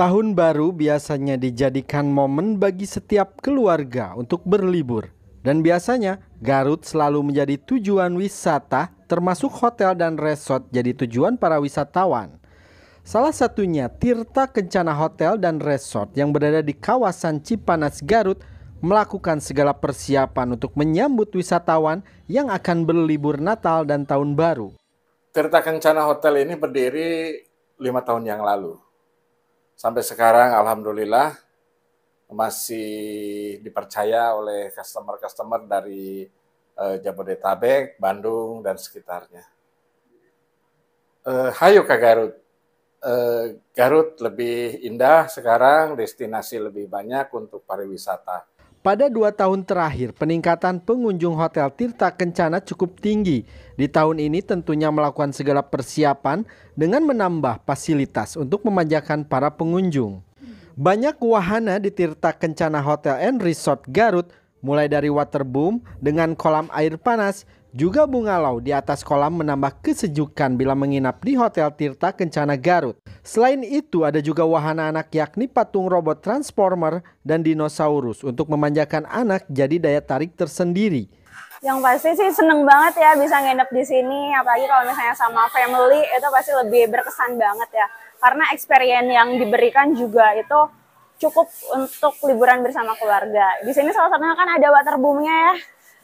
Tahun baru biasanya dijadikan momen bagi setiap keluarga untuk berlibur. Dan biasanya Garut selalu menjadi tujuan wisata termasuk hotel dan resort jadi tujuan para wisatawan. Salah satunya Tirta Kencana Hotel dan Resort yang berada di kawasan Cipanas Garut melakukan segala persiapan untuk menyambut wisatawan yang akan berlibur Natal dan Tahun Baru. Tirta Kencana Hotel ini berdiri lima tahun yang lalu sampai sekarang alhamdulillah masih dipercaya oleh customer-customer dari uh, Jabodetabek, Bandung dan sekitarnya. Uh, hayo ke Garut. Eh, Garut lebih indah sekarang, destinasi lebih banyak untuk pariwisata. Pada dua tahun terakhir, peningkatan pengunjung Hotel Tirta Kencana cukup tinggi. Di tahun ini tentunya melakukan segala persiapan dengan menambah fasilitas untuk memanjakan para pengunjung. Banyak wahana di Tirta Kencana Hotel and Resort Garut, mulai dari waterboom dengan kolam air panas juga bunga laut di atas kolam menambah kesejukan bila menginap di Hotel Tirta Kencana Garut. Selain itu ada juga wahana anak yakni patung robot Transformer dan dinosaurus untuk memanjakan anak jadi daya tarik tersendiri. Yang pasti sih seneng banget ya bisa nginep di sini, apalagi kalau misalnya sama family itu pasti lebih berkesan banget ya. Karena experience yang diberikan juga itu cukup untuk liburan bersama keluarga. Di sini salah satunya kan ada waterboomnya ya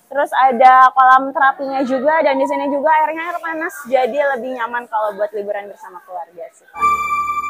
Terus ada kolam terapinya juga dan di sini juga airnya air panas jadi lebih nyaman kalau buat liburan bersama keluarga sih